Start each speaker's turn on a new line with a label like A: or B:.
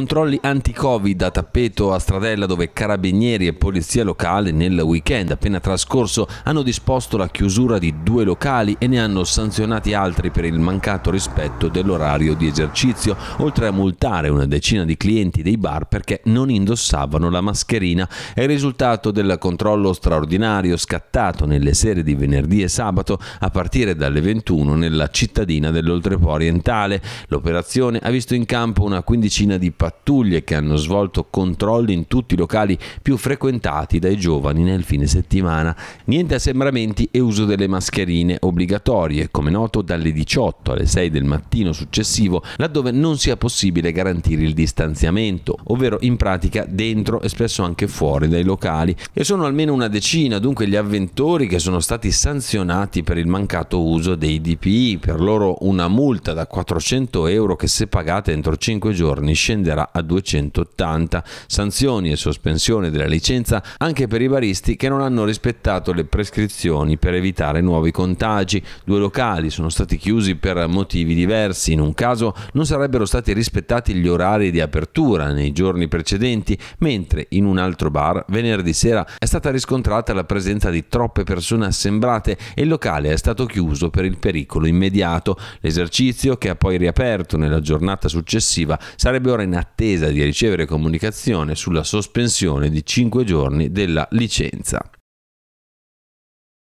A: controlli anti-covid a tappeto a Stradella dove carabinieri e polizia locale nel weekend appena trascorso hanno disposto la chiusura di due locali e ne hanno sanzionati altri per il mancato rispetto dell'orario di esercizio, oltre a multare una decina di clienti dei bar perché non indossavano la mascherina. È il risultato del controllo straordinario scattato nelle sere di venerdì e sabato a partire dalle 21 nella cittadina dell'Oltrepo orientale. L'operazione ha visto in campo una quindicina di passaggio pattuglie che hanno svolto controlli in tutti i locali più frequentati dai giovani nel fine settimana. Niente assembramenti e uso delle mascherine obbligatorie, come noto dalle 18 alle 6 del mattino successivo, laddove non sia possibile garantire il distanziamento, ovvero in pratica dentro e spesso anche fuori dai locali. E sono almeno una decina dunque gli avventori che sono stati sanzionati per il mancato uso dei DPI, per loro una multa da 400 euro che se pagata entro 5 giorni scenderà considera a 280, sanzioni e sospensione della licenza anche per i baristi che non hanno rispettato le prescrizioni per evitare nuovi contagi. Due locali sono stati chiusi per motivi diversi, in un caso non sarebbero stati rispettati gli orari di apertura nei giorni precedenti, mentre in un altro bar venerdì sera è stata riscontrata la presenza di troppe persone assembrate e il locale è stato chiuso per il pericolo immediato. L'esercizio, che ha poi riaperto nella giornata successiva, sarebbe ora in attesa di ricevere comunicazione sulla sospensione di 5 giorni della licenza.